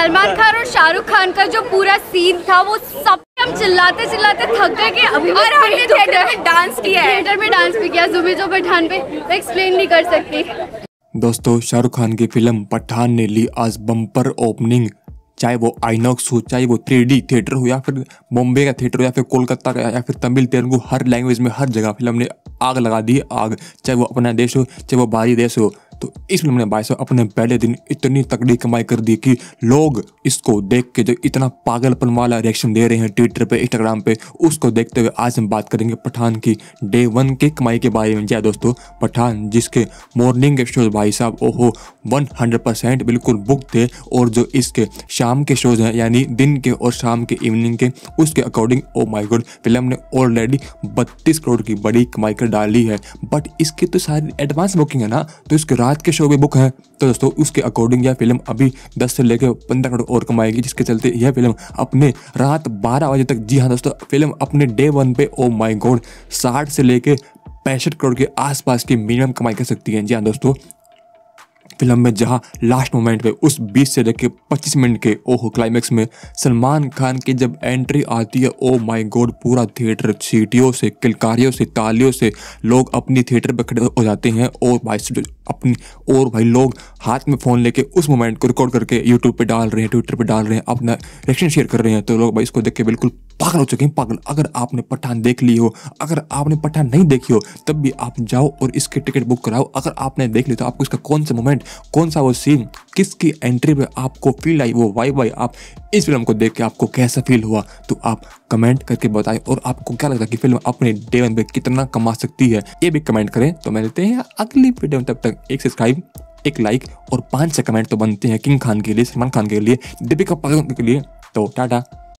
सलमान खान और शाहरुख खान का जो पूरा सीन था वो सब हम चिल्लाते चिल्लाते थक गए कि अभी और हमने थिएटर में डांस किया है थिएटर में डांस भी किया जुमे जो पठान पे मैं एक्सप्लेन नहीं कर सकती दोस्तों शाहरुख खान की फिल्म पठान ने ली आज बम्पर ओपनिंग चाहे वो आइनॉक्स हो चाहे वो थ्री थिएटर हो या फिर मुंबई का थिएटर हो या फिर कोलकाता का या फिर तमिल तेलुगु हर लैंग्वेज में हर जगह फिल्म ने आग लगा दी आग चाहे वो अपना देश हो चाहे वो बाहरी देश हो तो इस फिल्म ने भाई साहब अपने पहले दिन इतनी तगड़ी कमाई कर दी कि लोग इसको देख के जो इतना पागलपन वाला रिएक्शन दे रहे हैं ट्विटर पे इंस्टाग्राम पे उसको देखते हुए आज हम बात करेंगे पठान की डे वन के कमाई के बारे में जय दोस्तों पठान जिसके मॉर्निंग शोज भाई साहब ओहो 100% बिल्कुल बुक थे और जो इसके शाम के शोज हैं यानी दिन के और शाम के इवनिंग के उसके according oh my God film ने ऑलरेडी बत्तीस करोड़ की बड़ी कमाई कर डाली है बट इसकी तो सारी एडवांस बुकिंग है ना तो इसके रात के शो भी बुक है तो दोस्तों उसके अकॉर्डिंग यह फिल्म अभी दस से लेकर पंद्रह करोड़ और कमाएगी जिसके चलते यह फिल्म अपने रात बारह बजे तक जी हाँ दोस्तों फिल्म अपने डे वन पे ओ माई गॉड साठ से लेकर पैंसठ करोड़ के आसपास की मिनिमम कमाई कर सकती है जी हाँ दोस्तों फिल्म में जहां लास्ट मोमेंट पे उस 20 से लेकर 25 मिनट के ओहो क्लाइमैक्स में सलमान खान की जब एंट्री आती है ओ माय गॉड पूरा थिएटर सीटियों से किलकारियों से तालियों से लोग अपनी थिएटर पर खड़े हो जाते हैं और oh भाई अपनी और भाई लोग हाथ में फ़ोन लेके उस मोमेंट को रिकॉर्ड करके यूट्यूब पर डाल रहे हैं ट्विटर पर डाल रहे हैं अपना रिएक्शन शेयर कर रहे हैं तो लोग भाई इसको देख के बिल्कुल पागल हो चुके हैं पागल अगर आपने पठान देख ली हो अगर आपने पठान नहीं देखी हो तब भी आप जाओ और इसके टिकट बुक कराओ अगर आपने देख ली तो आपको इसका कौन सा मोमेंट कौन सा वो सीन किसकी एंट्री पे आपको फील आई वो वाई वाई आप इस फिल्म को देख के आपको कैसा फील हुआ तो आप कमेंट करके बताएं और आपको क्या लगता है कि फिल्म अपने डे वन पे कितना कमा सकती है ये भी कमेंट करें तो मैं देते हैं अगली वीडियो तब तक एक सब्सक्राइब एक लाइक और पांच से कमेंट तो बनते हैं किंग खान के लिए सलमान खान के लिए दीपिका पादुकोण के लिए तो टाटा